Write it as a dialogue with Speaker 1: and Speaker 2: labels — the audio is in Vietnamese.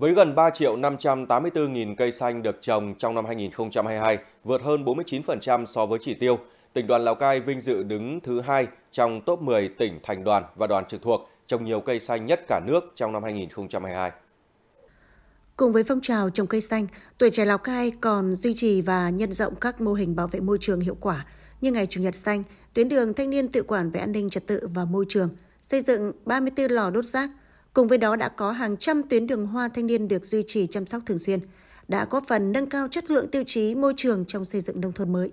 Speaker 1: Với gần 3 triệu 584.000 cây xanh được trồng trong năm 2022, vượt hơn 49% so với chỉ tiêu, tỉnh đoàn Lào Cai vinh dự đứng thứ hai trong top 10 tỉnh thành đoàn và đoàn trực thuộc trồng nhiều cây xanh nhất cả nước trong năm 2022.
Speaker 2: Cùng với phong trào trồng cây xanh, tuổi trẻ Lào Cai còn duy trì và nhân rộng các mô hình bảo vệ môi trường hiệu quả như ngày Chủ nhật xanh, tuyến đường thanh niên tự quản về an ninh trật tự và môi trường, xây dựng 34 lò đốt rác, Cùng với đó đã có hàng trăm tuyến đường hoa thanh niên được duy trì chăm sóc thường xuyên, đã góp phần nâng cao chất lượng tiêu chí môi trường trong xây dựng nông thôn mới.